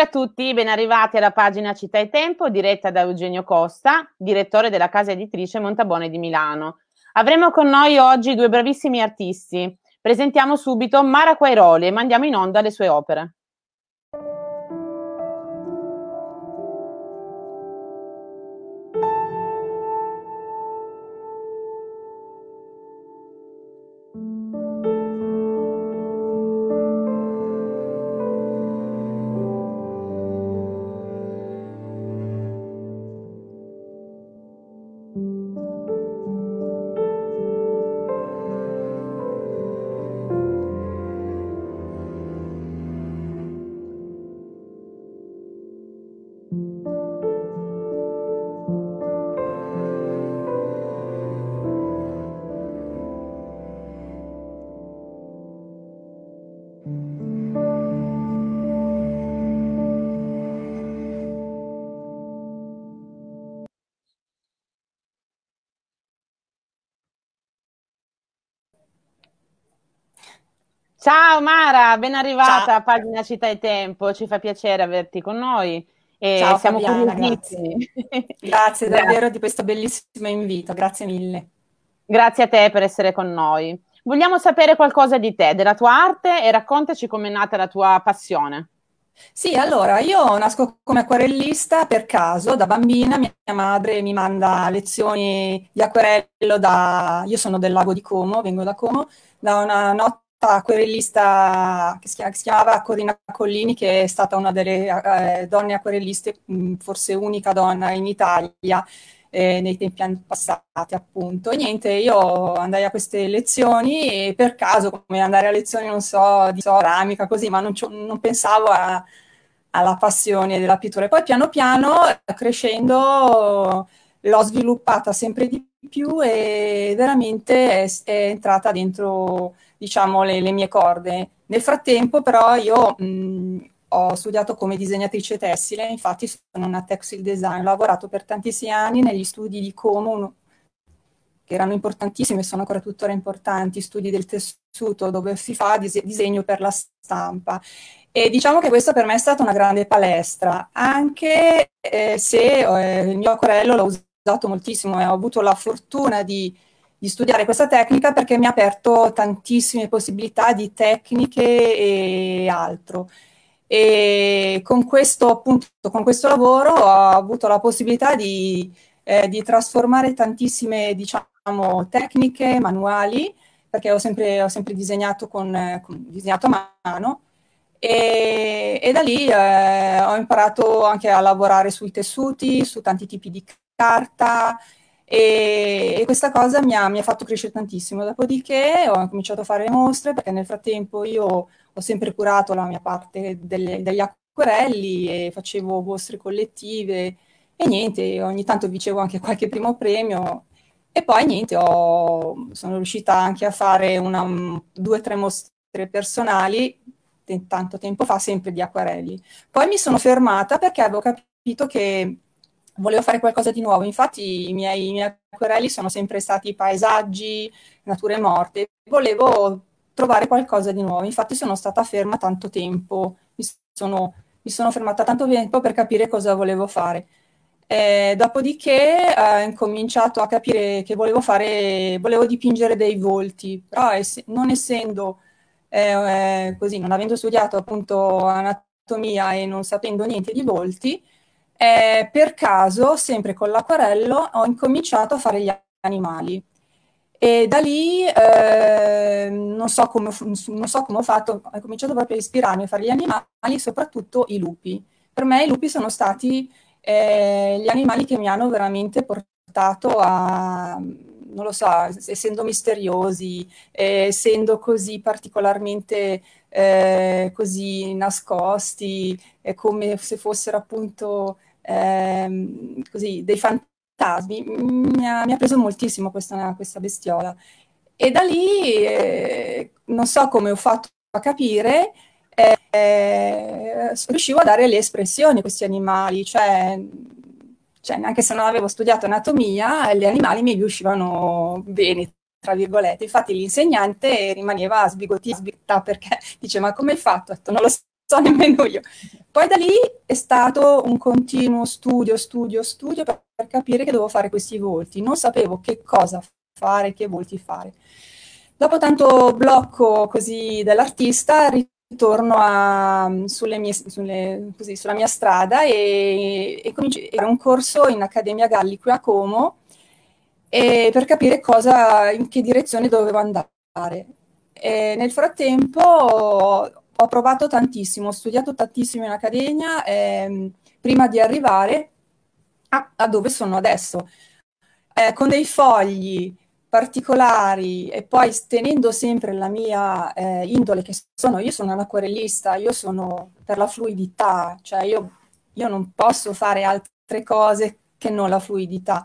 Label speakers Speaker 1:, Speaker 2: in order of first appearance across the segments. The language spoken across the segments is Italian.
Speaker 1: Buonasera a tutti, ben arrivati alla pagina Città e Tempo, diretta da Eugenio Costa, direttore della casa editrice Montabone di Milano. Avremo con noi oggi due bravissimi artisti. Presentiamo subito Mara Quairoli e mandiamo in onda le sue opere. Ciao Mara, ben arrivata Ciao. a Pagina Città e Tempo, ci fa piacere averti con noi e Ciao, siamo Fabiana, curiosissimi.
Speaker 2: Grazie. grazie davvero di questo bellissimo invito, grazie mille.
Speaker 1: Grazie a te per essere con noi vogliamo sapere qualcosa di te, della tua arte e raccontaci com'è nata la tua passione. Sì, allora io nasco come
Speaker 2: acquarellista per caso, da bambina mia madre mi manda lezioni di acquerello da, io sono del lago di Como, vengo da Como, da una nota acquerellista che si chiamava Corina Collini, che è stata una delle eh, donne acquerelliste, forse unica donna in Italia, eh, nei tempi passati, appunto. niente, io andai a queste lezioni e per caso, come andare a lezioni, non so, di ceramica, so, così, ma non, non pensavo a, alla passione della pittura. E poi piano piano, crescendo, l'ho sviluppata sempre di più e veramente è, è entrata dentro, diciamo, le, le, mie corde. Nel frattempo, però, io... Mh, ho studiato come disegnatrice tessile, infatti sono una textile designer, ho lavorato per tantissimi anni negli studi di Como, che erano importantissimi e sono ancora tuttora importanti, studi del tessuto dove si fa disegno per la stampa. E diciamo che questa per me è stata una grande palestra, anche eh, se eh, il mio acquerello l'ho usato moltissimo e ho avuto la fortuna di di studiare questa tecnica perché mi ha aperto tantissime possibilità di tecniche e altro e con questo, appunto, con questo lavoro ho avuto la possibilità di, eh, di trasformare tantissime diciamo, tecniche manuali, perché ho sempre, ho sempre disegnato, con, eh, con, disegnato, a mano, e, e da lì eh, ho imparato anche a lavorare sui tessuti, su tanti tipi di carta, e, e, questa cosa mi ha, mi ha, fatto crescere tantissimo. Dopodiché ho cominciato a fare le mostre perché nel frattempo io ho sempre curato la mia parte delle, degli acquerelli e facevo vostre collettive e niente, ogni tanto vincevo anche qualche primo premio e poi niente, ho, sono riuscita anche a fare una, due o tre mostre personali tanto tempo fa, sempre di acquerelli. Poi mi sono fermata perché avevo capito che volevo fare qualcosa di nuovo, infatti i miei, i miei acquerelli sono sempre stati paesaggi, nature morte, volevo trovare qualcosa di nuovo. Infatti sono stata ferma tanto tempo, mi sono, mi sono fermata tanto tempo per capire cosa volevo fare. Eh, dopodiché eh, ho cominciato a capire che volevo fare, volevo dipingere dei volti, però es- non essendo eh, così, non avendo studiato appunto anatomia e non sapendo niente di volti, eh, per caso, sempre con l'acquarello, ho incominciato a fare gli animali. E da lì eh, non, so come, non, so come, ho fatto, ho cominciato proprio a ispirarmi a fare gli animali, soprattutto i lupi. Per me i lupi sono stati eh, gli animali che mi hanno veramente portato a, non lo so, essendo misteriosi, eh, essendo così particolarmente eh, così nascosti, eh, come se fossero appunto ehm, così dei fantasmi Tasby, mi ha, mi ha preso moltissimo questa, questa, bestiola. E da lì, eh, non so come ho fatto a capire, eh, riuscivo a dare le espressioni a questi animali, cioè, cioè, anche se non avevo studiato anatomia, gli animali mi riuscivano bene, tra virgolette. Infatti l'insegnante rimaneva sbigottita perché dice, ma come hai fatto? Detto, non lo so nemmeno io. Poi da lì è stato un continuo studio, studio, studio, per capire che dovevo fare questi volti, non sapevo che cosa fare, che volti fare. Dopo tanto blocco così dell'artista, ritorno a, mm, sulle mie, sulle, così, sulla mia strada e, e comincio, era un corso in Accademia Galli qui a Como per capire cosa, in che direzione dovevo andare. E nel frattempo ho provato tantissimo, ho studiato tantissimo in accademia ehm, prima di arrivare Ah, a, a dove sono adesso, eh, con dei fogli particolari e poi tenendo sempre la mia eh, indole che sono, io sono un acquerellista, io sono per la fluidità, cioè io, io non posso fare altre cose che non la fluidità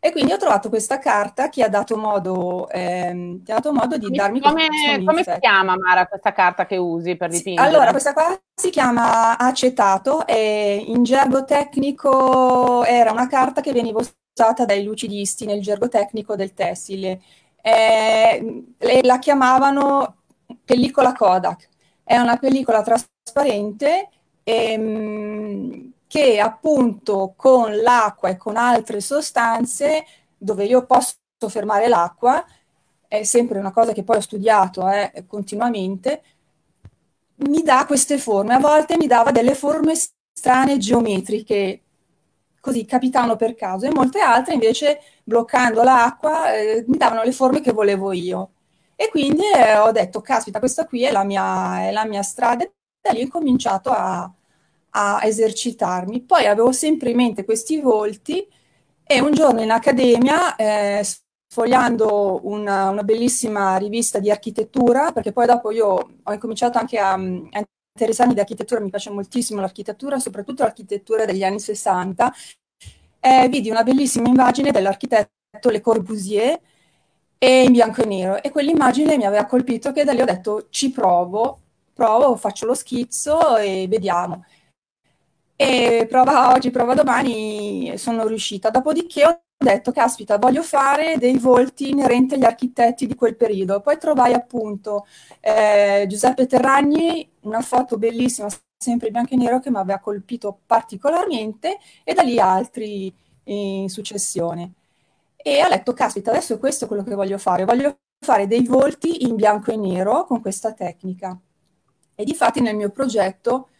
Speaker 2: e quindi ho trovato questa carta che ha dato
Speaker 1: modo, ehm, ha dato modo di come, darmi Come, come si chiama Mara questa carta che usi per dipingere? Sì, allora, questa
Speaker 2: qua si chiama acetato e in gergo tecnico era una carta che veniva usata dai lucidisti nel gergo tecnico del tessile. Eh, la chiamavano pellicola Kodak. È una pellicola trasparente e, ehm, che appunto con l'acqua e con altre sostanze, dove io posso fermare l'acqua, è sempre una cosa che poi ho studiato eh, continuamente, mi dà queste forme. A volte mi dava delle forme strane geometriche, così capitano per caso, e molte altre invece bloccando l'acqua eh, mi davano le forme che volevo io. E quindi eh, ho detto, caspita, questa qui è la mia, è la mia strada. E da lì ho cominciato a, a esercitarmi. Poi avevo sempre in mente questi volti e un giorno in accademia, eh, sfogliando una, una, bellissima rivista di architettura, perché poi dopo io ho incominciato anche a, mm, a interessarmi di architettura, mi piace moltissimo l'architettura, soprattutto l'architettura degli anni 60, eh, vidi una bellissima immagine dell'architetto Le Corbusier e in bianco e nero e quell'immagine mi aveva colpito che da lì ho detto ci provo, provo, faccio lo schizzo e vediamo e prova oggi, prova domani, sono riuscita. Dopodiché ho detto, caspita, voglio fare dei volti inerenti agli architetti di quel periodo. Poi trovai appunto eh, Giuseppe Terragni, una foto bellissima, sempre bianco e nero, che mi aveva colpito particolarmente, e da lì altri in successione. E ho detto, caspita, adesso è questo quello che voglio fare, voglio fare dei volti in bianco e nero con questa tecnica. E di fatti nel mio progetto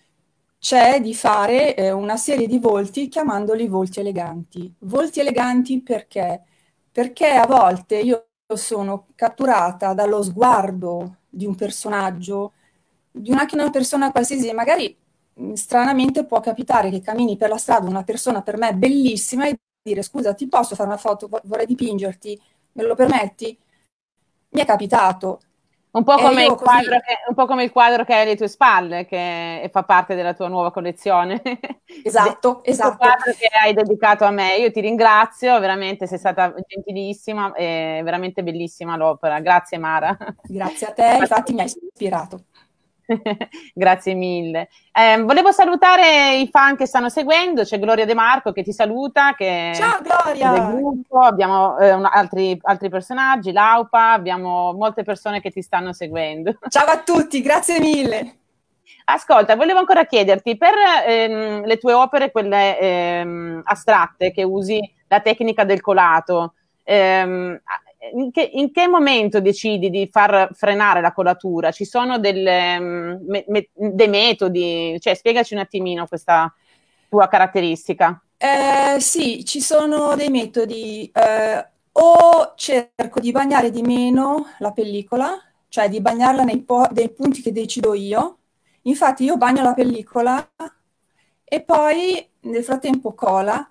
Speaker 2: c'è di fare eh, una serie di volti chiamandoli volti eleganti. Volti eleganti perché? Perché a volte io sono catturata dallo sguardo di un personaggio, di una, una persona qualsiasi, magari mm, stranamente può capitare che cammini per la strada una persona per me bellissima e dire scusa ti posso fare una foto, vorrei dipingerti, me lo permetti? Mi è capitato, un po, eh, come il quadro così...
Speaker 1: che, eh. un po' come il quadro che hai alle tue spalle, che fa parte della tua nuova collezione. Esatto, esatto. Il quadro che hai dedicato a me. Io ti ringrazio, veramente sei stata gentilissima, è veramente bellissima l'opera. Grazie Mara. Grazie a te, infatti mi hai ispirato. Grazie mille. Eh, volevo salutare i fan che stanno seguendo, c'è Gloria De Marco che ti saluta. Che Ciao Gloria! Abbiamo eh, un, altri, altri, personaggi, Laupa, abbiamo molte persone che ti stanno seguendo. Ciao a tutti, grazie mille. Ascolta, volevo ancora chiederti, per ehm, le tue opere, quelle ehm, astratte, che usi la tecnica del colato, ehm, in che, in che, momento decidi di far frenare la colatura? Ci sono delle, mm, me, me, dei metodi? Cioè, spiegaci un attimino questa tua caratteristica.
Speaker 2: Eh, sì, ci sono dei metodi. Eh, o cerco di bagnare di meno la pellicola, cioè di bagnarla nei, po- nei punti che decido io. Infatti io bagno la pellicola e poi nel frattempo cola,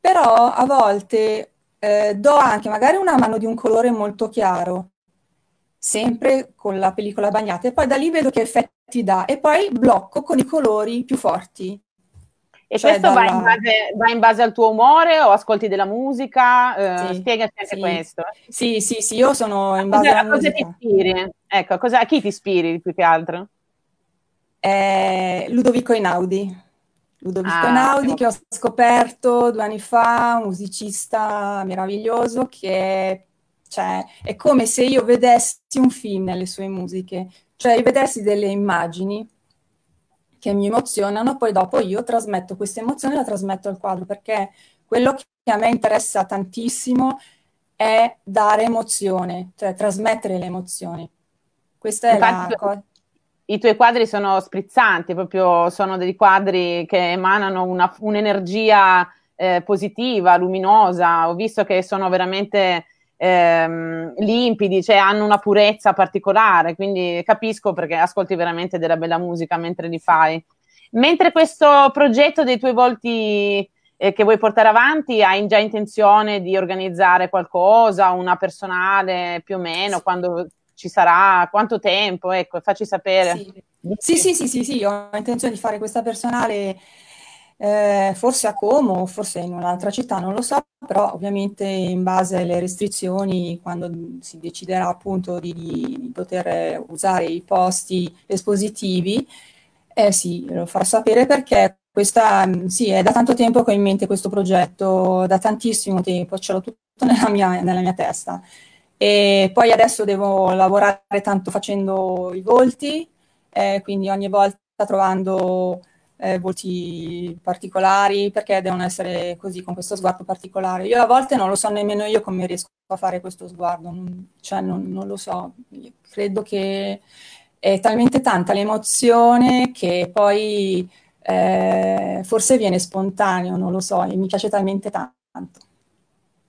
Speaker 2: però a volte eh, do anche magari una mano di un colore molto chiaro, sempre con la pellicola bagnata, e poi da lì vedo che effetti dà, e poi blocco con i colori più forti.
Speaker 3: E cioè questo dalla... va, in base,
Speaker 1: va, in base, al tuo umore o ascolti della musica? Eh, sì, spiegaci anche sì. questo. Sì, sì, sì, io sono in base a cosa, a cosa ti ispiri? Ecco, cosa, a chi ti ispiri più che altro?
Speaker 2: Eh, Ludovico Einaudi. Ludovico ah, Naudi, che ho scoperto due anni fa, un musicista meraviglioso che cioè, è come se io vedessi un film nelle sue musiche, cioè vedessi delle immagini che mi emozionano, poi dopo io trasmetto questa emozione e la trasmetto al quadro, perché quello che a me interessa tantissimo è dare emozione, cioè trasmettere le
Speaker 1: emozioni.
Speaker 2: Questa è Infatti, la cosa
Speaker 1: i tuoi quadri sono sprizzanti, proprio sono dei quadri che emanano una, un'energia eh, positiva, luminosa. Ho visto che sono veramente ehm, limpidi, cioè hanno una purezza particolare, quindi capisco perché ascolti veramente della bella musica mentre li fai. Mentre questo progetto dei tuoi volti eh, che vuoi portare avanti, hai già intenzione di organizzare qualcosa, una personale più o meno, quando ci sarà, quanto tempo, ecco, facci sapere.
Speaker 2: Sì, sì, sì, sì, sì, ho intenzione di fare questa personale eh, forse a Como, forse in un'altra città, non lo so, però ovviamente in base alle restrizioni, quando si deciderà appunto di, poter usare i posti espositivi, eh sì, lo farò sapere perché questa, sì, è da tanto tempo che ho in mente questo progetto, da tantissimo tempo, ce l'ho tutto nella mia, nella mia testa. E poi adesso devo lavorare tanto facendo i volti, eh, quindi ogni volta trovando eh, volti particolari perché devono essere così con questo sguardo particolare. Io a volte non lo so nemmeno io come riesco a fare questo sguardo, non, cioè non, non lo so, io credo che è talmente tanta l'emozione che poi eh, forse viene spontaneo, non lo so,
Speaker 1: e mi piace talmente tanto.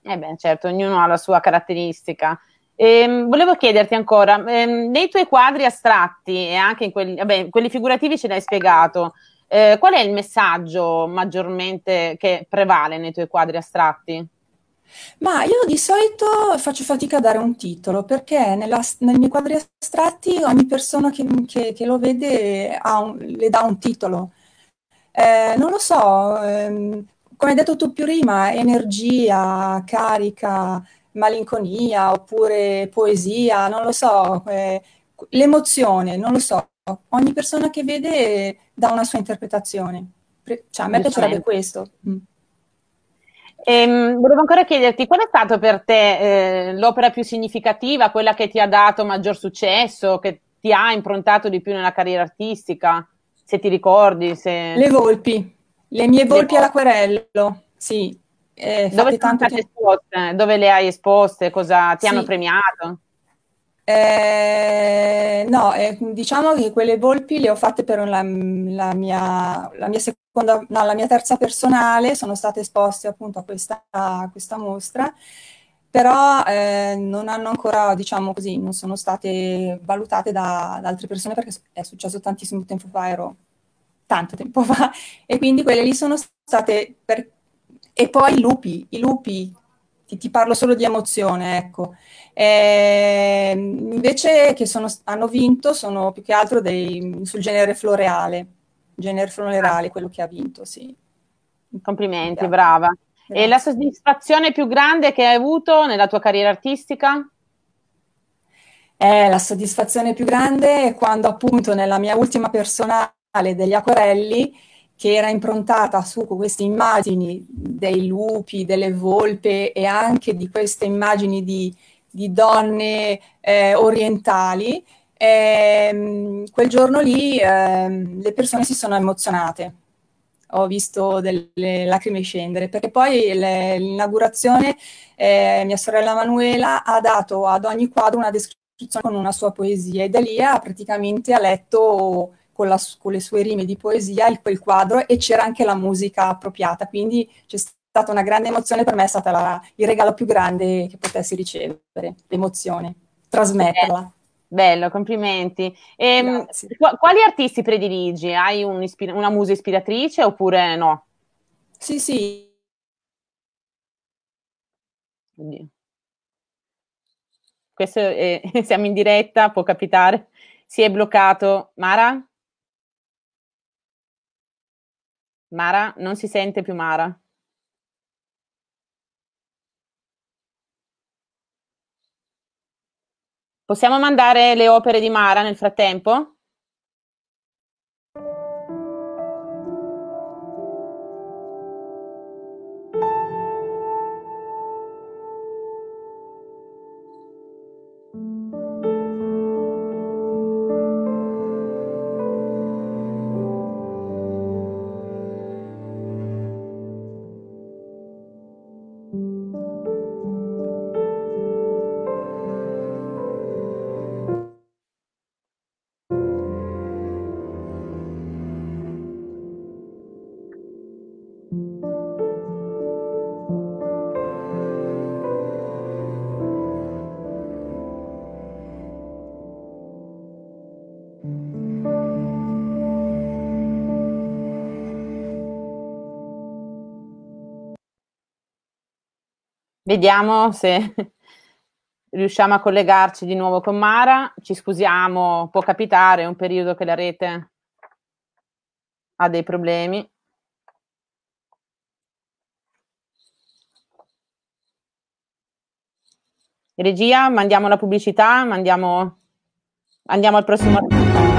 Speaker 1: Eh beh, certo, ognuno ha la sua caratteristica. Ehm, volevo chiederti ancora, ehm, nei tuoi quadri astratti e anche in quelli, vabbè, quelli figurativi ce l'hai spiegato, eh, qual è il messaggio maggiormente che prevale nei tuoi quadri astratti?
Speaker 2: Ma io di solito faccio fatica a dare un titolo perché nella, nei miei quadri astratti ogni persona che, che, che lo vede un, le dà un titolo. Eh, non lo so, ehm, come hai detto tu prima, energia, carica, malinconia oppure poesia, non lo so, eh, l'emozione, non lo so. Ogni persona che vede dà una sua interpretazione. Cioè, a me piacerebbe
Speaker 1: questo. Mm. Ehm, volevo ancora chiederti qual è stata per te eh, l'opera più significativa, quella che ti ha dato maggior successo, che ti ha improntato di più nella carriera artistica, se ti ricordi. Se... Le Volpi.
Speaker 2: Le mie volpi le...
Speaker 1: all'acquerello, sì. Eh, dove, tanto che... esposte, dove le hai esposte? Cosa ti sì. hanno premiato?
Speaker 2: Eh, no, eh, diciamo che quelle volpi le ho fatte per la, la, mia, la, mia seconda, no, la, mia, terza personale, sono state esposte appunto a questa, a questa mostra, però eh, non hanno ancora, diciamo così, non sono state valutate da, da altre persone perché è successo tantissimo tempo fa, ero tanto tempo fa, e quindi quelle lì sono state per... E poi i lupi, i lupi, ti, ti parlo solo di emozione, ecco. E ehm, invece che sono, hanno vinto sono più che altro dei, sul
Speaker 1: genere floreale, genere floreale quello che ha vinto, sì. Complimenti, yeah. brava. Grazie. E la soddisfazione più grande che hai avuto nella tua carriera artistica?
Speaker 2: Eh, la soddisfazione più grande è quando appunto nella mia ultima personale degli acquerelli che era improntata su queste immagini dei lupi, delle volpe e anche di queste immagini di, di donne eh, orientali. E, ehm, quel giorno lì eh, le persone si sono emozionate, ho visto delle lacrime scendere, perché poi le, l'inaugurazione eh, mia sorella Manuela ha dato ad ogni quadro una descrizione con una sua poesia ed Elia praticamente ha letto con, la, con le sue rime di poesia, il, quel quadro, e c'era anche la musica appropriata, quindi c'è stata una grande emozione, per me è stato il regalo più grande che potessi ricevere,
Speaker 1: l'emozione,
Speaker 2: trasmetterla. Eh,
Speaker 1: bello, complimenti. Ehm, e, quali artisti prediligi? Hai un ispira- una musa ispiratrice oppure no? Sì, sì. Oddio. Questo è, siamo in diretta, può capitare. Si è bloccato. Mara? Mara non si sente più Mara. Possiamo mandare le opere di Mara nel frattempo? Vediamo se riusciamo a collegarci di nuovo con Mara. Ci scusiamo, può capitare, è un periodo che la rete ha dei problemi. Regia, mandiamo la pubblicità, mandiamo... andiamo al prossimo articolo.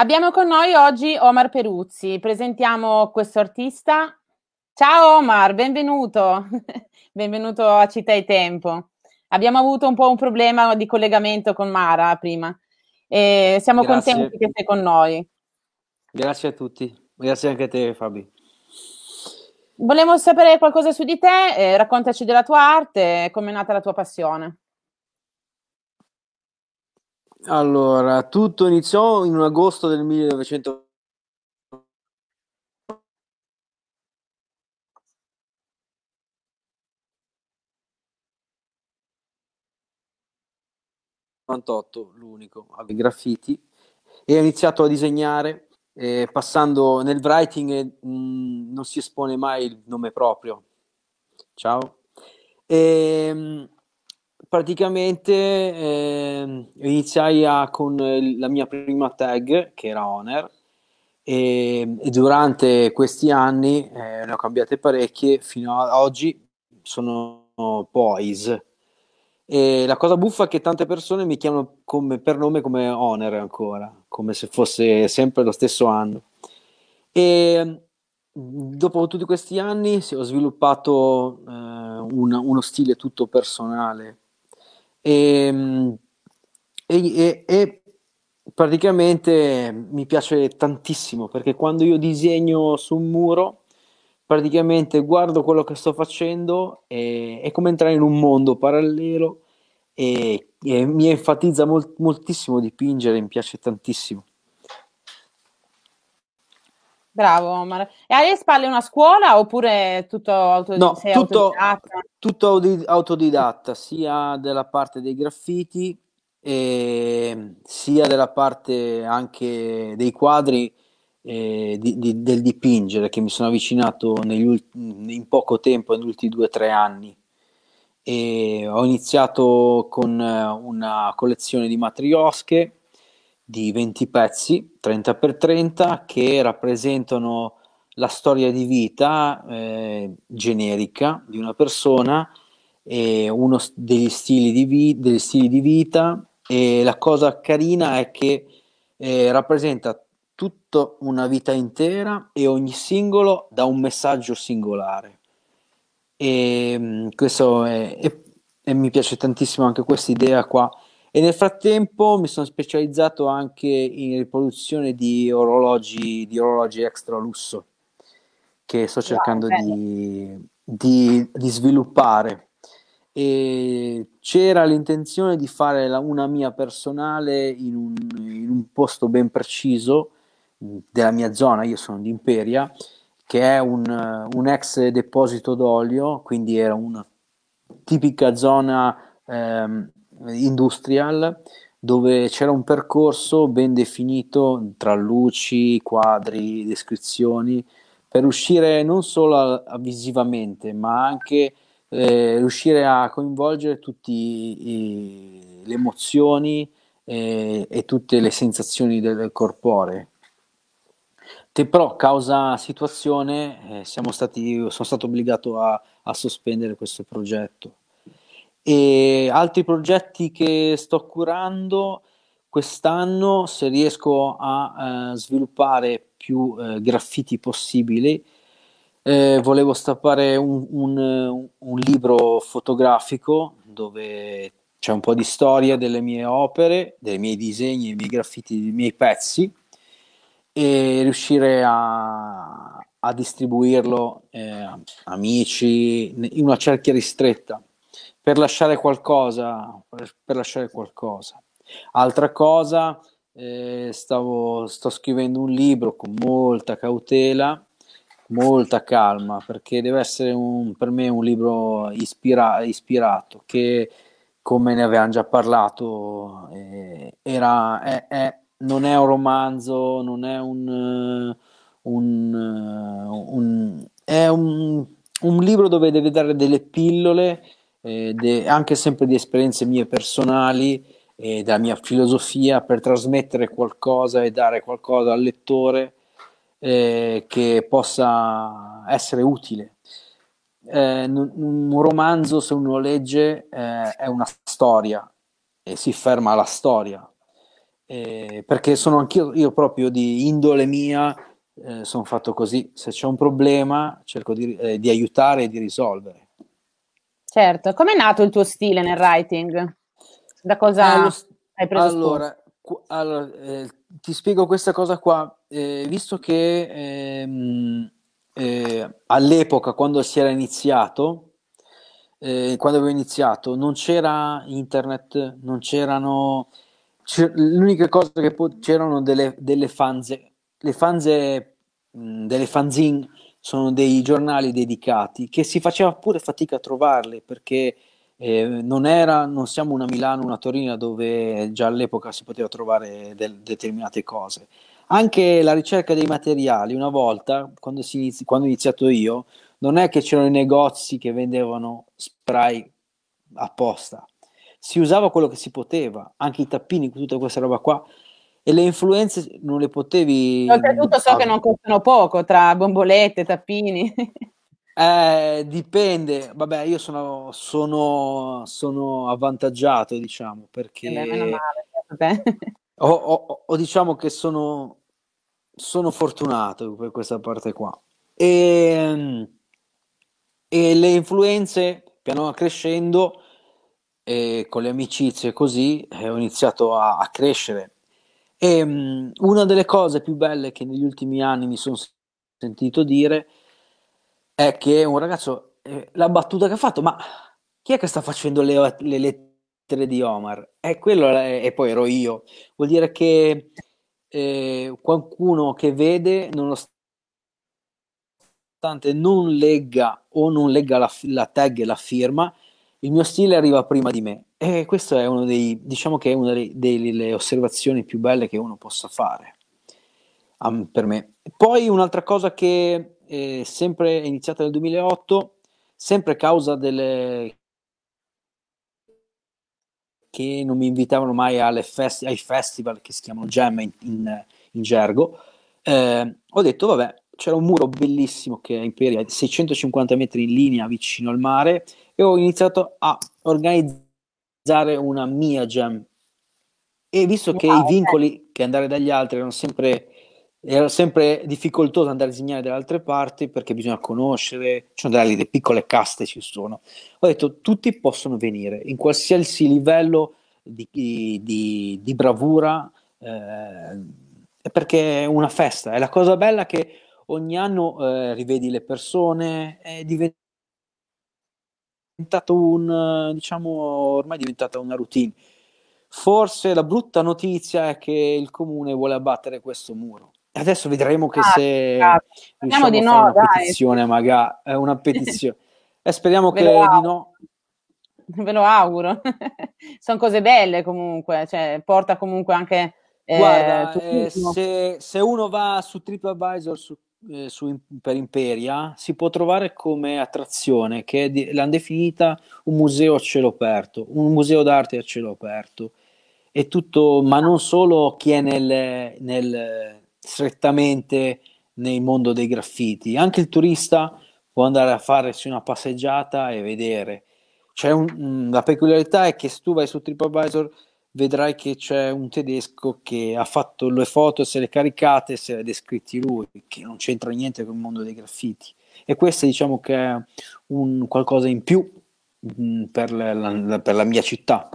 Speaker 1: Abbiamo con noi oggi Omar Peruzzi, presentiamo questo artista. Ciao Omar, benvenuto, benvenuto a Città e Tempo. Abbiamo avuto un po' un problema di collegamento con Mara prima e siamo Grazie. contenti che sei con noi.
Speaker 3: Grazie a tutti, grazie anche a te Fabi.
Speaker 1: Volevo sapere qualcosa su di te, eh, raccontaci della tua arte, come è nata la tua passione.
Speaker 3: Allora, tutto iniziò in un agosto del 1998, l'unico, avevo i graffiti e ho iniziato a disegnare eh, passando nel writing mh, mm, non si espone mai il nome proprio ciao e, ehm, mh, praticamente eh, iniziai a, con eh, la mia prima tag, che era Honor, e, ehm, e durante questi anni eh, ne ho cambiate parecchie, fino ad oggi sono Poise. E la cosa buffa è che tante persone mi chiamano come, per nome come Honor ancora, come se fosse sempre lo stesso anno. E dopo tutti questi anni ho sviluppato eh, un, uno stile tutto personale Ehm, e, e, e, praticamente mi piace tantissimo perché quando io disegno su un muro, praticamente guardo quello che sto facendo e è come entrare in un mondo parallelo e, e mi enfatizza molt, moltissimo dipingere, mi piace tantissimo.
Speaker 1: Bravo Omar. E hai alle spalle una scuola oppure tutto, auto- no, tutto,
Speaker 3: autodidatta? Tutto autodidatta, sia della parte dei graffiti ehm, sia della parte anche dei quadri eh, di, di, del dipingere che mi sono avvicinato ulti, in poco tempo, negli ultimi due o tre anni. E ho iniziato con una collezione di matriosche di 20 pezzi, 30x30, che rappresentano la storia di vita eh, generica di una persona, e uno degli stili, di vi- degli stili di vita e la cosa carina è che eh, rappresenta tutta una vita intera e ogni singolo dà un messaggio singolare. E, mm, questo è, è, e mi piace tantissimo anche questa idea qua e nel frattempo mi sono specializzato anche in riproduzione di orologi, di orologi extra lusso che sto cercando di, di, di, sviluppare. E c'era l'intenzione di fare la, una mia personale in un, in un, posto ben preciso mm, della mia zona, io sono di Imperia, che è un, un ex deposito d'olio, quindi era una tipica zona ehm, industrial dove c'era un percorso ben definito tra luci, quadri, descrizioni, per riuscire non solo a, a visivamente, ma anche eh, riuscire a coinvolgere tutte le emozioni e, eh, e, tutte le sensazioni del, del corporee. Te però, causa situazione, eh, stati, sono stato obbligato a, a sospendere questo progetto e altri progetti che sto curando quest'anno, se riesco a eh, sviluppare più eh, graffiti possibili, eh, volevo stappare un, un, un, libro fotografico dove c'è un po' di storia delle mie opere, dei miei disegni, dei miei graffiti, dei miei pezzi e riuscire a, a distribuirlo eh, amici in una cerchia ristretta per lasciare qualcosa, per, per lasciare qualcosa. Altra cosa, eh, stavo, sto scrivendo un libro con molta cautela, molta calma, perché deve essere un, per me un libro ispira, ispirato, che come ne avevamo già parlato, eh, era, è, è, non è un romanzo, non è un... Eh, un, eh, un è un libro dove deve dare delle pillole eh, de, anche sempre di esperienze mie personali e della mia filosofia per trasmettere qualcosa e dare qualcosa al lettore eh, che possa essere utile. Eh, un romanzo, se uno legge, eh, è una storia e si ferma alla storia. Eh, perché sono anch'io io proprio di indole mia, eh, sono fatto così. Se c'è un problema, cerco di, eh, di aiutare e di risolvere.
Speaker 1: Certo, com'è nato il tuo stile nel writing? Da cosa ah, hai preso? Allora,
Speaker 3: qu- allora eh, ti spiego questa cosa qua. Eh, visto che ehm, eh, all'epoca, quando si era iniziato, eh, quando avevo iniziato, non c'era internet, non c'erano... C'era, l'unica cosa che po- c'erano delle, delle fanze, le fanze, mh, mm, delle fanzine sono dei giornali dedicati che si faceva pure fatica a trovarli perché eh, non, era, non siamo una Milano, una Torino dove già all'epoca si poteva trovare del, determinate cose. Anche la ricerca dei materiali, una volta, quando, inizi, quando ho iniziato io, non è che c'erano i negozi che vendevano spray apposta, si usava quello che si poteva, anche i tappini, tutta questa roba qua e le influenze non le potevi... Oltretutto so ah, che non
Speaker 1: costano poco tra bombolette, tappini.
Speaker 3: Eh, dipende, vabbè io sono, sono, sono avvantaggiato diciamo perché... Eh beh, meno male, certo, ho, ho, ho, diciamo che sono, sono fortunato per questa parte qua. E, ehm, e le influenze piano crescendo, eh, con le amicizie così, eh, ho iniziato a, a crescere e um, una delle cose più belle che negli ultimi anni mi sono sentito dire è che un ragazzo, eh, la battuta che ha fatto, ma chi è che sta facendo le, le lettere di Omar? E eh, quello, è, e poi ero io. Vuol dire che eh, qualcuno che vede, nonostante non legga o non legga la, la tag e la firma, il mio stile arriva prima di me e questo è uno dei, diciamo è una delle osservazioni più belle che uno possa fare um, per me. Poi un'altra cosa che è eh, sempre è iniziata nel 2008, sempre causa delle che non mi invitavano mai festi- ai festival che si chiamano Gem in, in, in gergo, eh, ho detto vabbè, c'era un muro bellissimo che è in Peria, 650 metri in linea vicino al mare e ho iniziato a organizzare una mia jam. E visto che wow. i vincoli che andare dagli altri erano sempre, era sempre difficoltoso andare a disegnare dalle altre parti perché bisogna conoscere, ci sono delle piccole caste, ci sono. Ho detto tutti possono venire in qualsiasi livello di, di, di bravura, eh, perché è una festa. E la cosa bella che ogni anno eh, rivedi le persone, eh, diventa diventato un, eh, diciamo, ormai è diventata una routine. Forse la brutta notizia è che il comune vuole abbattere questo muro. Adesso vedremo che ah, se ah, riusciamo di no, una dai. petizione, magari è eh, una petizione. e eh, speriamo che di
Speaker 1: no. Ve lo auguro. Sono cose belle comunque, cioè, porta comunque anche... Eh, Guarda, eh, se,
Speaker 3: se, uno va su TripAdvisor, su eh, su, per Imperia si può trovare come attrazione, che di, l'hanno definita un museo a cielo aperto, un museo d'arte a cielo aperto. E tutto, ma non solo chi è nel, nel, strettamente nel mondo dei graffiti, anche il turista può andare a farsi una passeggiata e vedere. Un, la peculiarità è che se tu vai su TripAdvisor vedrai che c'è un tedesco che ha fatto le foto, se le caricate, se le ha descritti lui, che non c'entra niente con il mondo dei graffiti. E questo diciamo che è un qualcosa in più mh, mm, per, la, la, per la mia città.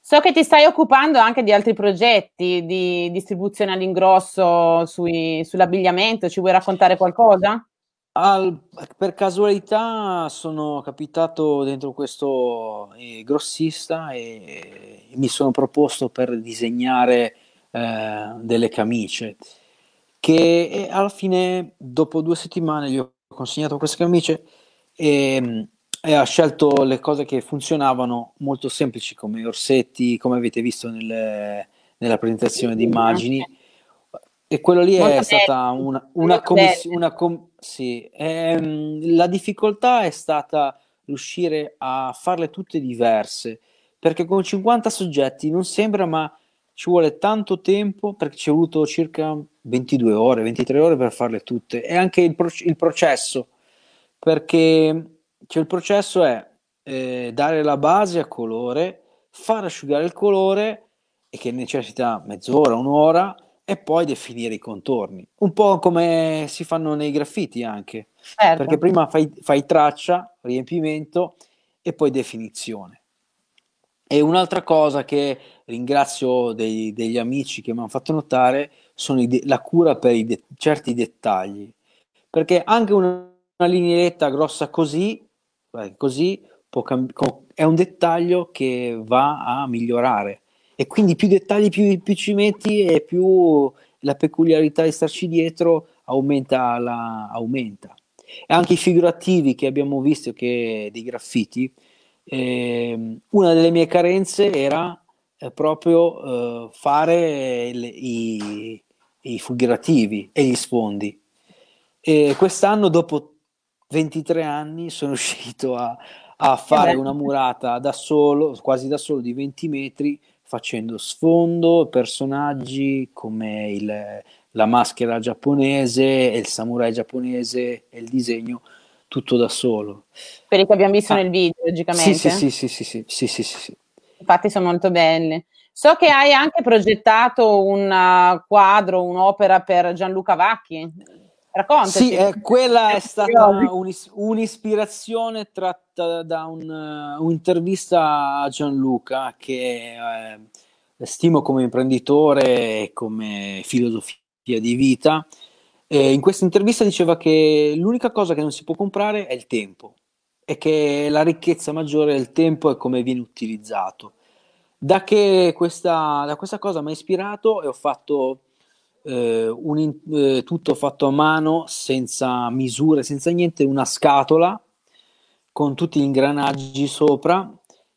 Speaker 1: So che ti stai occupando anche di altri progetti di distribuzione all'ingrosso sui, sull'abbigliamento, ci vuoi raccontare qualcosa?
Speaker 3: Al, per casualità sono capitato dentro questo eh, grossista e, e mi sono proposto per disegnare eh, delle camicie che eh, alla fine dopo due settimane gli ho consegnato queste camicie e, mm, e ha scelto le cose che funzionavano molto semplici come orsetti come avete visto nel, nella presentazione di immagini e quello lì è stata una, una commissione. Com- sì, ehm, la difficoltà è stata riuscire a farle tutte diverse, perché con 50 soggetti non sembra, ma ci vuole tanto tempo, perché ci è voluto circa 22 ore, 23 ore per farle tutte. E anche il, pro- il processo, perché cioè, il processo è eh, dare la base a colore, far asciugare il colore, e che necessita mezz'ora, un'ora e poi definire i contorni, un po' come si fanno nei graffiti anche,
Speaker 1: certo. perché prima
Speaker 3: fai, fai, traccia, riempimento e poi definizione. E un'altra cosa che ringrazio dei, degli amici che mi hanno fatto notare sono de- la cura per de- certi dettagli, perché anche una, una lineetta grossa così, così cam- è un dettaglio che va a migliorare e quindi più dettagli più, più ci metti e più la peculiarità di starci dietro aumenta, la, aumenta. E anche i figurativi che abbiamo visto che dei graffiti, eh, una delle mie carenze era eh, proprio eh, fare le, i, i, figurativi e gli sfondi. E quest'anno, dopo 23 anni, sono riuscito a, a fare eh una murata da solo, quasi da solo, di 20 metri facendo sfondo personaggi come il, la maschera giapponese e il samurai giapponese e il disegno tutto da solo.
Speaker 1: Quelli che abbiamo visto ah, nel video, logicamente. Sì sì sì,
Speaker 3: sì sì sì, sì, sì, sì,
Speaker 1: Infatti sono molto belle. So che hai anche progettato un uh, quadro, un'opera per Gianluca Vacchi. Raccontaci. Sì, eh,
Speaker 3: quella è stata un'is- un'ispirazione tra tratta da un, eh, un'intervista a Gianluca che eh, stimo come imprenditore e come filosofia di vita. E in questa intervista diceva che l'unica cosa che non si può comprare è il tempo e che la ricchezza maggiore è il tempo e come viene utilizzato. Da, questa, da questa cosa mi ha ispirato e ho fatto eh, un, eh, tutto fatto a mano, senza misure, senza niente, una scatola con tutti gli ingranaggi sopra,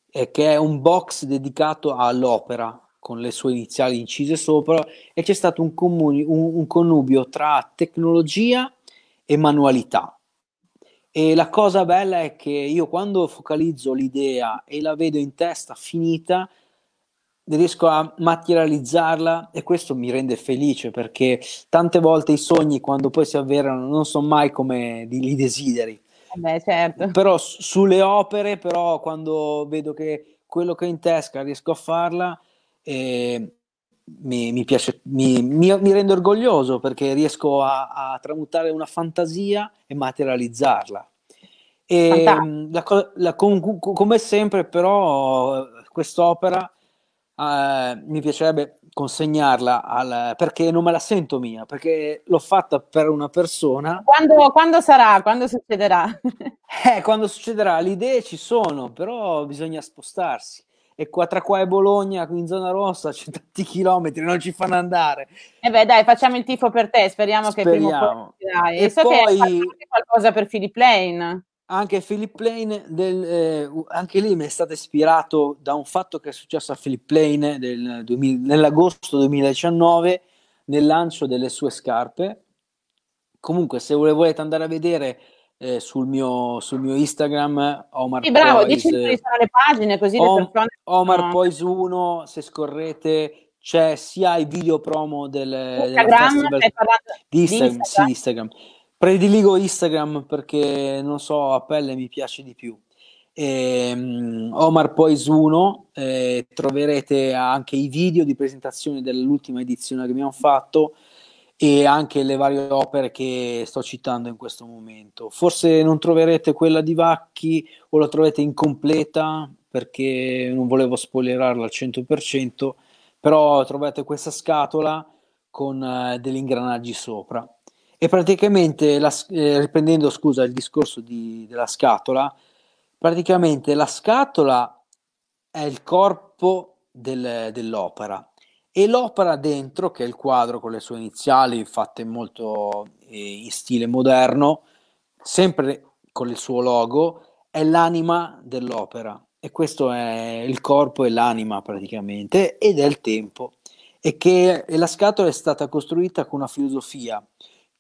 Speaker 3: eh, che è un box dedicato all'opera, con le sue iniziali incise sopra, e c'è stato un, comuni- un, un connubio tra tecnologia e manualità. E la cosa bella è che io quando focalizzo l'idea e la vedo in testa finita, riesco a materializzarla e questo mi rende felice perché tante volte i sogni quando poi si avverano non sono mai come li desideri Beh, certo. Però sulle opere, però, quando vedo che quello che è in tasca riesco a farla, eh, mi, mi, piace, mi, mi, mi, rende orgoglioso perché riesco a, a, tramutare una fantasia e materializzarla. E ehm, la, la, come sempre, però, quest'opera eh, mi piacerebbe consegnarla al, perché non me la sento mia, perché l'ho fatta per una persona.
Speaker 1: Quando, quando sarà? Quando succederà?
Speaker 3: eh, quando succederà. Le idee ci sono, però bisogna spostarsi e qua tra qua e Bologna, qui in zona rossa, c'è tanti chilometri, non ci fanno andare.
Speaker 1: E eh beh, dai, facciamo il tifo per te, speriamo, speriamo. che prima o poi... E, e so poi...
Speaker 3: che qualcosa per Philip Lane anche Philip Lane, del, eh, anche lì mi è stato ispirato da un fatto che è successo a Philip Lane del 2000, nell'agosto 2019 nel lancio delle sue scarpe. Comunque, se volete andare a vedere eh, sul, mio, sul, mio, Instagram, Omar sì, bravo, Poise, dici dove
Speaker 1: sono le pagine così Om, le persone...
Speaker 3: Omar Poise 1, se scorrete c'è sia i video promo del, Instagram, parlando, di, Instagram, di Instagram. Sì, Instagram Prediligo Instagram perché non so, a pelle mi piace di più. E, um, Omar Pois 1 eh, troverete anche i video di presentazione dell'ultima edizione che abbiamo fatto e anche le varie opere che sto citando in questo momento. Forse non troverete quella di Vacchi o la troverete incompleta perché non volevo spoilerarla al 100%, però trovate questa scatola con eh, degli ingranaggi sopra. E praticamente, la, eh, riprendendo scusa il discorso di, della scatola, praticamente la scatola è il corpo del, dell'opera e l'opera dentro, che è il quadro con le sue iniziali fatte molto eh, in stile moderno, sempre con il suo logo, è l'anima dell'opera e questo è il corpo e l'anima praticamente ed è il tempo e che e la scatola è stata costruita con una filosofia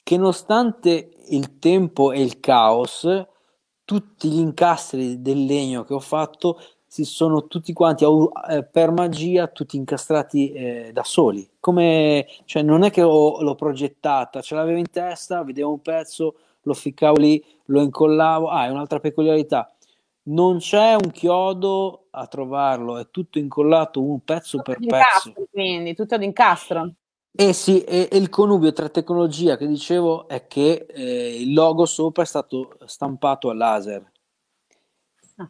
Speaker 3: che nonostante il tempo e il caos, tutti gli incastri del legno che ho fatto si sono tutti quanti eh, per magia tutti incastrati eh, da soli come cioè non è che ho, l'ho progettata ce l'avevo in testa vedevo un pezzo lo ficcavo lì lo incollavo ah è un'altra peculiarità non c'è un chiodo a trovarlo è tutto incollato un pezzo tutto per pezzo
Speaker 1: quindi tutto ad incastro
Speaker 3: eh sì, e, il connubio tra tecnologia che dicevo è che eh, il logo sopra è stato stampato a laser.
Speaker 1: Ah,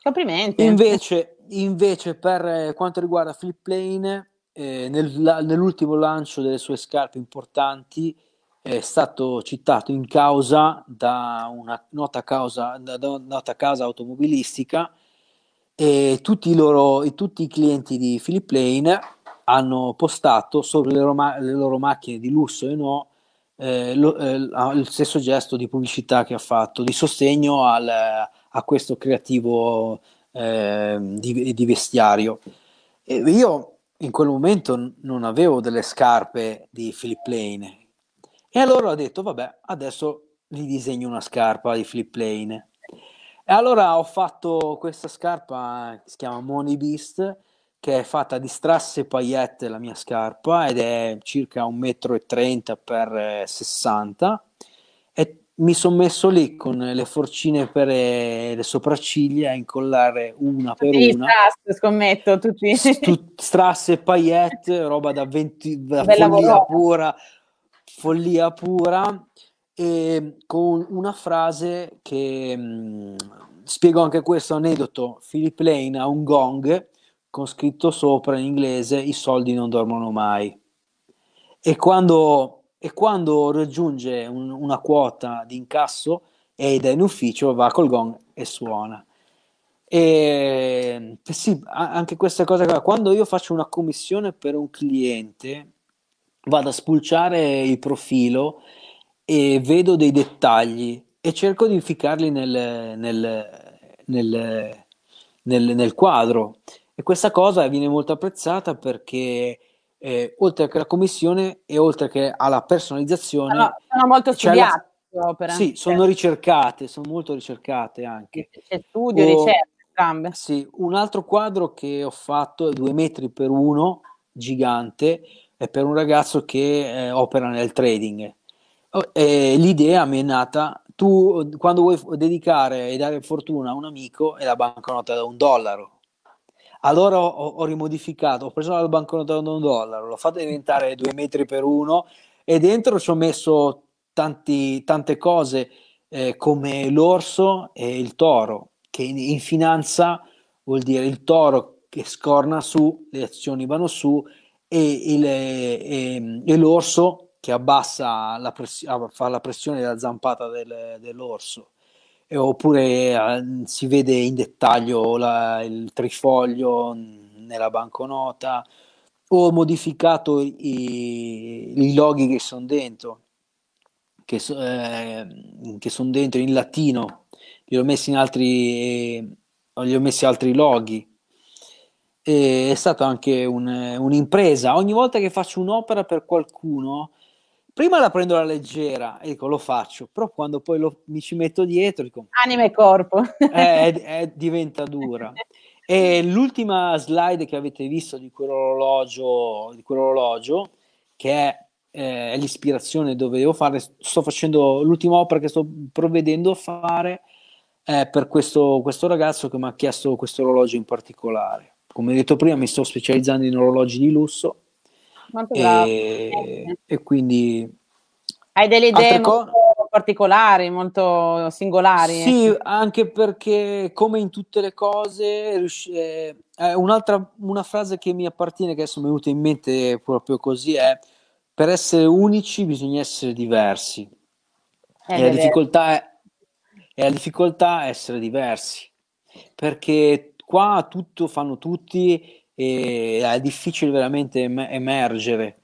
Speaker 1: complimenti. Invece,
Speaker 3: invece per eh, quanto riguarda Flip Plane, eh, nel, la, nell'ultimo lancio delle sue scarpe importanti è stato citato in causa da una nota causa, da una nota casa automobilistica e tutti i, loro, tutti i clienti di Philip Lane hanno postato sopra loro, ma- le loro macchine di lusso e no eh, lo, eh, ah, il stesso gesto di pubblicità che ha fatto, di sostegno al, a questo creativo eh, di, di, vestiario. E io in quel momento non avevo delle scarpe di Philip Lane e allora ho detto vabbè adesso gli disegno una scarpa di Philip Lane e allora ho fatto questa scarpa che si chiama Money Beast che è fatta di strasse e paillette la mia scarpa ed è circa 1,30 m per 60 eh, e mi sono messo lì con le forcine per eh, le sopracciglia a incollare una per tutti una.
Speaker 1: Strass, scommetto, tutti. Stu-
Speaker 3: strasse, paillette, roba da, 20, da follia lavoro. pura, follia pura, e con una frase che mh, mm, spiego anche questo aneddoto, Philip Lane ha un gong con scritto sopra in inglese i soldi non dormono mai. E quando, e quando raggiunge un, una quota di incasso ed è in ufficio, va col gong e suona. E eh, sì, anche questa cosa, quando io faccio una commissione per un cliente, vado a spulciare il profilo e vedo dei dettagli e cerco di inficarli nel, nel, nel, nel quadro. E questa cosa viene molto apprezzata perché eh, oltre che alla commissione e oltre che alla personalizzazione... Sono,
Speaker 1: sono molto studiate. La... Sì,
Speaker 3: sono ricercate, sono molto ricercate anche. C'è studio, o, oh, ricerca, entrambe. Sì, un altro quadro che ho fatto è 2 metri per uno, gigante, è per un ragazzo che eh, opera nel trading. Oh, e l'idea mi è nata tu quando vuoi dedicare e dare fortuna a un amico è la banconota da un dollaro allora ho, ho rimodificato, ho preso la banconota da un dollaro, l'ho fatto diventare due metri per uno e dentro ci ho messo tanti, tante cose eh, come l'orso e il toro, che in, in, finanza vuol dire il toro che scorna su, le azioni vanno su e, il, e, e l'orso che abbassa la pressione, fa la pressione della zampata del, dell'orso eh, oppure eh, si vede in dettaglio la, il trifoglio nella banconota ho modificato i, i loghi che sono dentro che, so, eh, che sono dentro in latino li ho messi in altri gli eh, ho messi altri loghi. E è stata anche un, un'impresa. Ogni volta che faccio un'opera per qualcuno, prima la prendo alla leggera e dico lo faccio, però quando poi lo, mi ci metto dietro dico... Anime e corpo. eh, eh, diventa dura. E l'ultima slide che avete visto di quell'orologio, di quell'orologio che è, eh, l'ispirazione dove devo fare, sto facendo l'ultima opera che sto provvedendo a fare eh, per questo, questo ragazzo che mi ha chiesto questo orologio in particolare. Come detto prima, mi sto specializzando in orologi di lusso Molto e, e, quindi...
Speaker 1: Hai delle idee molto co- particolari, molto
Speaker 3: singolari. Sì, eh. anche perché come in tutte le cose, riusci- eh, eh, un'altra una frase che mi appartiene, che adesso mi è venuta in mente proprio così, è per essere unici bisogna essere diversi.
Speaker 1: Eh, e la difficoltà
Speaker 3: è, e la difficoltà è essere diversi perché qua tutto fanno tutti e è difficile veramente emergere.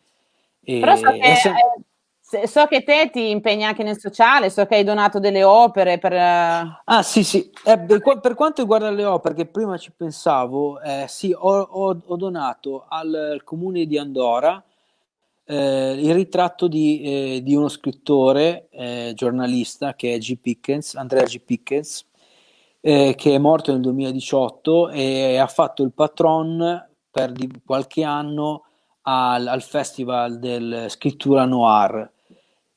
Speaker 3: E Però so che,
Speaker 1: sem- eh, so che, te ti impegni anche nel sociale, so che hai donato delle
Speaker 3: opere per... Eh, ah sì sì, eh, per, per, quanto riguarda le opere, che prima ci pensavo, eh, sì, ho, ho, ho, donato al, al comune di Andorra eh, il ritratto di, eh, di uno scrittore giornalista che è G. Pickens, Andrea G. Pickens, eh, che è morto nel 2018 e ha fatto il patron per qualche anno al, al Festival del Scrittura Noir.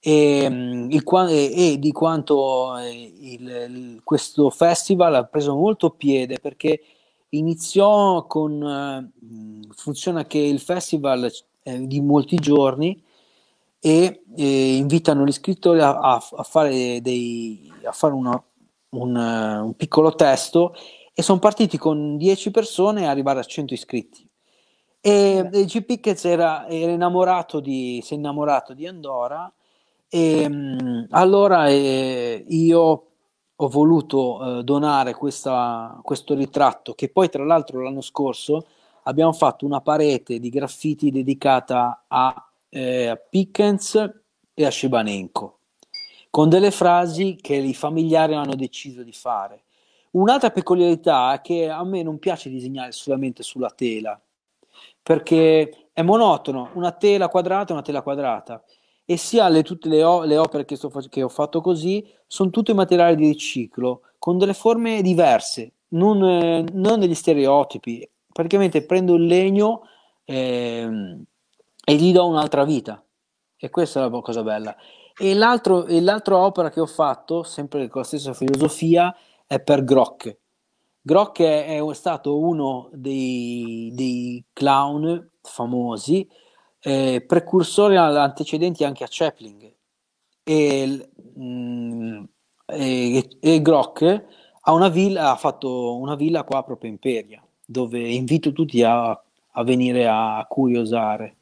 Speaker 3: E, mm, il, e, di quanto eh, il, il, questo festival ha preso molto piede perché iniziò con eh, mm, funziona che il festival è di molti giorni e, e eh, invitano gli scrittori a, a, fare, dei, a fare una, un, eh, un piccolo testo e sono partiti con 10 persone e arrivare a 100 iscritti. E, e G. Pickett era, era, innamorato di, si è innamorato di Andorra e mh, mm, allora eh, io ho voluto eh, donare questa, questo ritratto che poi tra l'altro l'anno scorso abbiamo fatto una parete di graffiti dedicata a, eh, a Pickens e a Shebanenko con delle frasi che i familiari hanno deciso di fare. Un'altra peculiarità è che a me non piace disegnare solamente sulla tela, perché è monotono, una tela quadrata è una tela quadrata e sia le, tutte le, le opere che, sto, che, ho fatto così sono tutte materiali di riciclo con delle forme diverse, non, eh, non degli stereotipi. Praticamente prendo il legno eh, e gli do un'altra vita e questa è la cosa bella. E, l'altro, e l'altra opera che ho fatto, sempre con la stessa filosofia, è per Grok. Grok è, è stato uno dei, dei clown famosi, eh, precursori antecedenti anche a Chaplin. E, mh, mm, e, e Grok ha, una villa, ha fatto una villa qua proprio in Peria, dove invito tutti a, a venire a curiosare.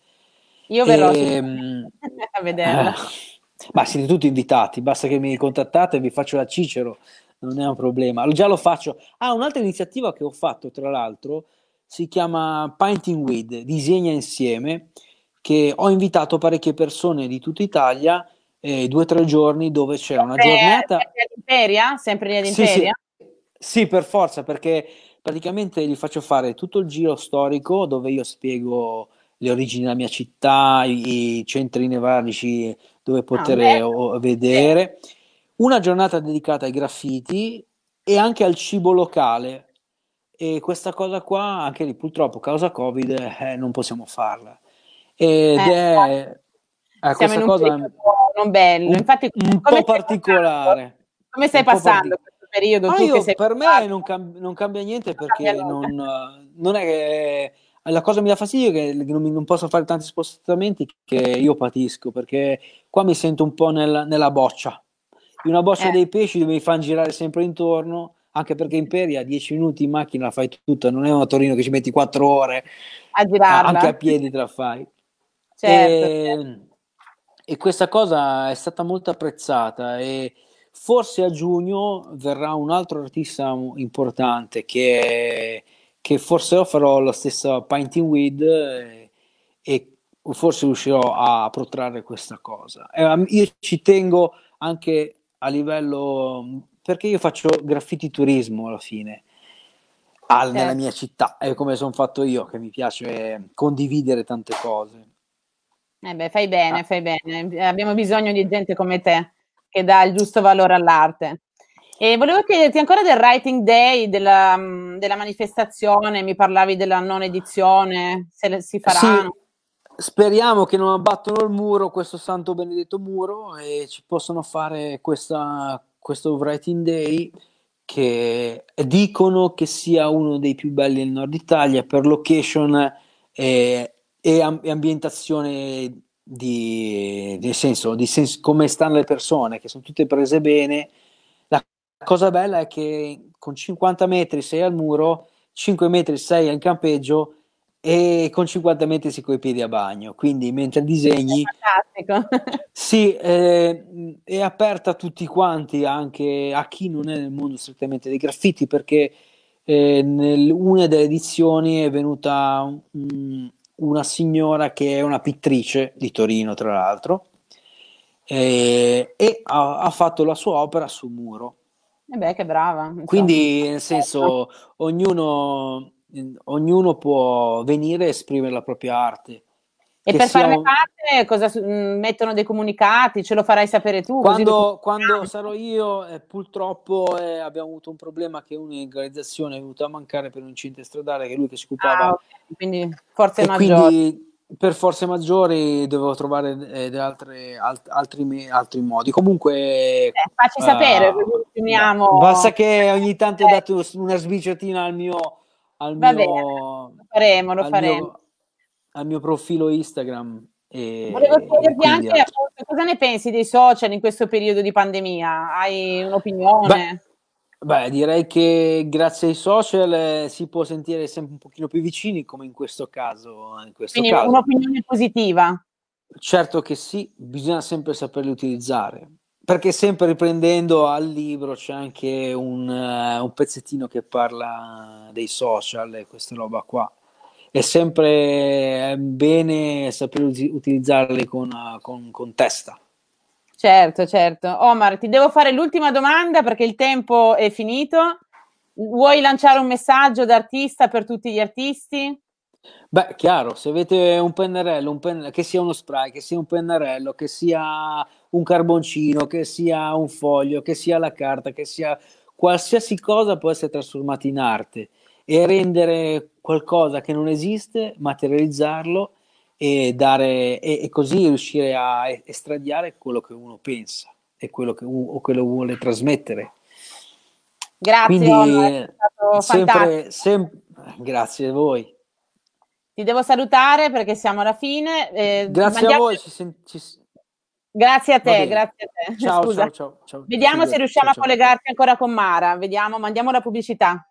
Speaker 1: Io verrò e, ehm, a vederla. Eh
Speaker 3: ma siete tutti invitati, basta che mi contattate e vi faccio la Cicero, non è un problema. Già lo faccio. Ah, un'altra iniziativa che ho fatto, tra l'altro, si chiama Painting With, disegna insieme, che ho invitato parecchie persone di tutta Italia, eh, due o tre giorni dove c'è una giornata...
Speaker 1: Sempre lì all'Imperia? Sì, sì.
Speaker 3: sì, per forza, perché praticamente gli faccio fare tutto il giro storico dove io spiego le origini della mia città, i, centri nevralgici dove ah, poter ah, vedere. Una giornata dedicata ai graffiti e anche al cibo locale. E questa cosa qua, anche lì purtroppo, causa Covid, eh, non possiamo farla. Ed eh, è... Eh, siamo in un cosa non bello, infatti un, un po' particolare. Passando? Come stai passando questo periodo? Ah, io, per me non, cam- non, cambia niente non perché cambia non, non, è che la cosa mi dà fastidio è che non, non, posso fare tanti spostamenti che io patisco perché qua mi sento un po' nel, nella boccia. In una boccia eh. dei pesci dove mi fanno girare sempre intorno, anche perché Imperia 10 minuti in macchina la fai tutta, non è una Torino che ci metti 4 ore a girarla. Anche a piedi te la fai. Certo, e, certo. e questa cosa è stata molto apprezzata e forse a giugno verrà un altro artista importante che è che forse farò la stessa painting Weed e, eh, e, forse riuscirò a protrarre questa cosa. Eh, io ci tengo anche a livello perché io faccio graffiti turismo alla fine al, eh. nella mia città è come sono fatto io che mi piace condividere tante cose
Speaker 1: eh beh, fai bene, ah. fai bene. Abbiamo bisogno di gente come te che dà il giusto valore all'arte. E volevo chiederti ancora del Writing Day, della, mm, della manifestazione, mi parlavi della non edizione, se si farà. Sì,
Speaker 3: speriamo che non abbattono il muro, questo santo benedetto muro, e ci possano fare questa, questo Writing Day che dicono che sia uno dei più belli nel nord Italia per location e, e, am- e ambientazione di, di senso, di senso, come stanno le persone, che sono tutte prese bene cosa bella è che con 50 metri sei al muro, 5 metri sei in campeggio e con 50 metri sei coi piedi a bagno. Quindi mentre disegni... Sì, è, eh, è aperta a tutti quanti, anche a chi non è nel mondo strettamente dei graffiti, perché eh, nel, una delle edizioni è venuta um, una signora che è una pittrice di Torino, tra l'altro, eh, e ha, ha fatto la sua opera sul muro
Speaker 1: e eh beh, che brava. Insomma. Quindi, nel senso,
Speaker 3: ognuno, ognuno può venire e esprimere la propria arte. E per farne
Speaker 1: parte cosa mm, mettono dei comunicati? Ce lo farai sapere tu? Quando,
Speaker 3: quando ah. sarò io, eh, purtroppo eh, abbiamo avuto un problema che un'organizzazione è venuta a mancare per un incidente stradale che lui che si occupava. Ah, okay. Quindi forze maggiori. Quindi per forze maggiori dovevo trovare eh, altre, alt, altri, altri, modi. Comunque, eh, facci uh, sapere,
Speaker 1: continuiamo. Basta
Speaker 3: che ogni tanto ho eh. dato una sbiciatina al mio, al mio, bene,
Speaker 1: lo faremo, lo al faremo. Mio,
Speaker 3: al mio profilo Instagram. E, Volevo chiederti anche
Speaker 1: altro. cosa ne pensi dei social in questo periodo di pandemia? Hai
Speaker 3: un'opinione? Beh, Beh, direi che grazie ai social eh, si può sentire sempre un pochino più vicini, come in questo caso. Eh, in questo Quindi caso. un'opinione positiva? Certo che sì, bisogna sempre saperli utilizzare. Perché sempre riprendendo al libro c'è anche un, uh, un pezzettino che parla dei social e questa roba qua. È sempre eh, bene saper utilizzarli con, uh, con, con testa
Speaker 1: Certo, certo. Omar, ti devo fare l'ultima domanda perché il tempo è finito. Vuoi lanciare un messaggio d'artista per tutti gli artisti?
Speaker 3: Beh, chiaro, se avete un pennarello, un pen... che sia uno spray, che sia un pennarello, che sia un carboncino, che sia un foglio, che sia la carta, che sia qualsiasi cosa può essere trasformata in arte e rendere qualcosa che non esiste, materializzarlo e, dare, e, e così riuscire a estradiare quello che uno pensa e quello che, o quello vuole trasmettere.
Speaker 1: Grazie, Quindi, Olga, è stato sempre,
Speaker 3: sempre, grazie a voi.
Speaker 1: Ti devo salutare perché siamo alla fine. Eh, grazie mandiamo... a voi, ci sen- ci... Grazie a te, grazie a te. Ciao, ciao, ciao, ciao, Vediamo se riusciamo a collegarti ancora con Mara. Vediamo, mandiamo la pubblicità.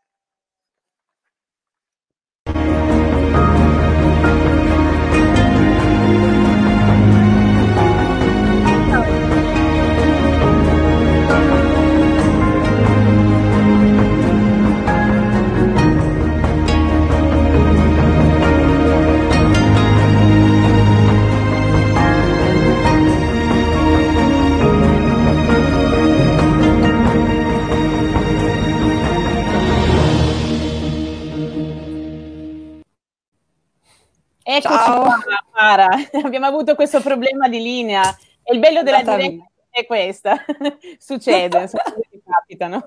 Speaker 1: Eccoci qua, Mara. Abbiamo avuto questo problema di linea. E il bello della diretta è questa. Succede, succede capitano.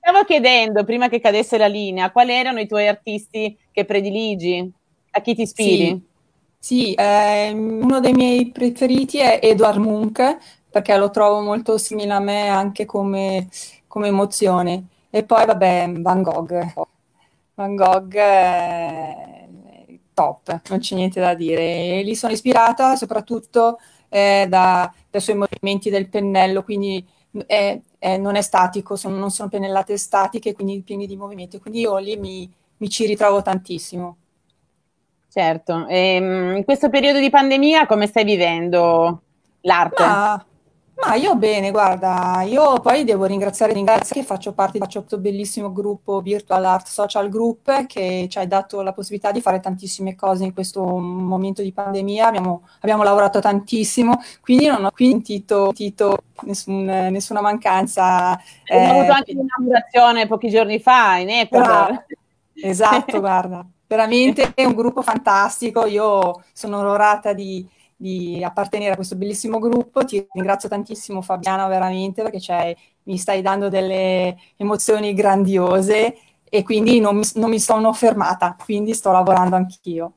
Speaker 1: stavo chiedendo, prima che cadesse la linea, quali erano i tuoi artisti che prediligi? A chi ti ispiri?
Speaker 2: Sì, sì eh, uno dei miei preferiti è Edward Munch, perché lo trovo molto simile a me anche come, come emozione. E poi, vabbè, Van Gogh. Van Gogh... Eh, top, non c'è niente da dire. E lì sono ispirata soprattutto eh, da, dai suoi movimenti del pennello, quindi è, è, non è statico, sono, non sono pennellate statiche, quindi pieni di movimento. Quindi io lì mi, mi ci ritrovo
Speaker 1: tantissimo. Certo, e, ehm, in questo periodo di pandemia come stai vivendo l'arte? Ma ma io bene, guarda, io poi devo ringraziare,
Speaker 2: ringrazio che faccio parte di questo bellissimo gruppo Virtual Art Social Group che ci ha dato la possibilità di fare tantissime cose in questo momento di pandemia, abbiamo, abbiamo lavorato tantissimo, quindi non ho sentito, sentito nessun, nessuna mancanza. Abbiamo eh, avuto anche
Speaker 1: un'inaugurazione pochi giorni fa in Ecuador. Esatto, esatto,
Speaker 2: guarda, veramente è un gruppo fantastico, io sono onorata di di appartenere a questo bellissimo gruppo. Ti ringrazio tantissimo Fabiana veramente perché mi stai dando delle emozioni grandiose e quindi non mi, non mi sono fermata, quindi sto lavorando anch'io.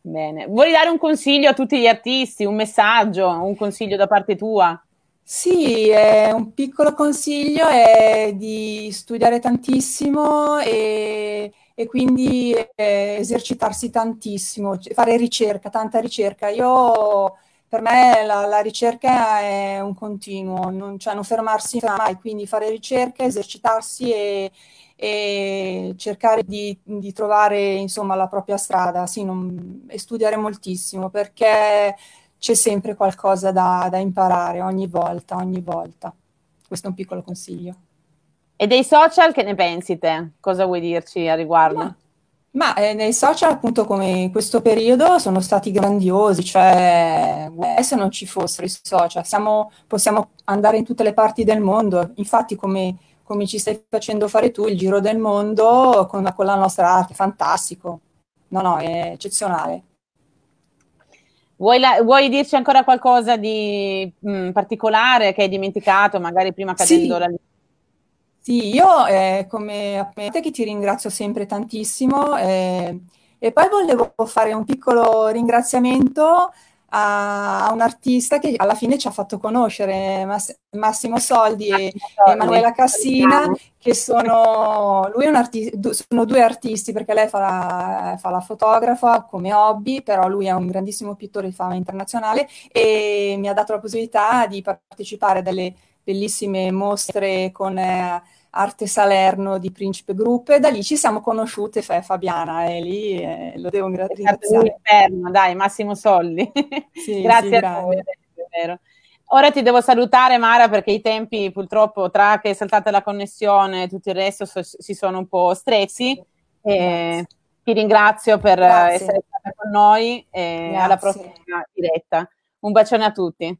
Speaker 1: Bene, vuoi dare un consiglio a tutti gli artisti, un messaggio, un consiglio da parte tua? Sì, eh, un piccolo consiglio
Speaker 2: è di studiare tantissimo e e quindi eh, esercitarsi tantissimo, fare ricerca, tanta ricerca. Io, per me la, la ricerca è un continuo, non, cioè non fermarsi mai, quindi fare ricerca, esercitarsi e, e cercare di, di trovare insomma, la propria strada sì, non, e studiare moltissimo perché c'è sempre qualcosa da, da imparare ogni volta, ogni volta. Questo è un piccolo consiglio.
Speaker 1: E dei social che ne pensi te? Cosa vuoi dirci a riguardo? Ma, ma
Speaker 2: eh, nei social, appunto, come in questo periodo, sono stati grandiosi, cioè eh, se non ci fossero i social, siamo, possiamo andare in tutte le parti del mondo. Infatti, come, come, ci stai facendo fare tu il giro del mondo con, con la nostra arte, fantastico.
Speaker 1: No, no, è eccezionale. Vuoi, la, vuoi, dirci ancora qualcosa di mh, mm, particolare che hai dimenticato, magari prima cadendo sì. la lista?
Speaker 2: Sì, io eh, come appunto che ti ringrazio sempre tantissimo eh, e poi volevo fare un piccolo ringraziamento a, a un artista che alla fine ci ha fatto conoscere Mass- Massimo Soldi e Emanuela Cassina, che sono, lui è un arti- sono due artisti perché lei fa la, fa la, fotografa come hobby, però lui è un grandissimo pittore di fama internazionale e mi ha dato la possibilità di partecipare a delle bellissime mostre con eh, Arte Salerno di Principe Gruppe, da lì ci siamo conosciute Fabiana e
Speaker 1: lì eh, lo devo ringraziare. È stato dai, Massimo Solli. Sì, grazie sì, a voi. Ora ti devo salutare Mara perché i tempi purtroppo tra che è saltata la connessione e tutto il resto so, si sono un po' stretti. Eh, ti ringrazio per eh, grazie. essere stata con noi e alla prossima diretta. Un bacione a tutti.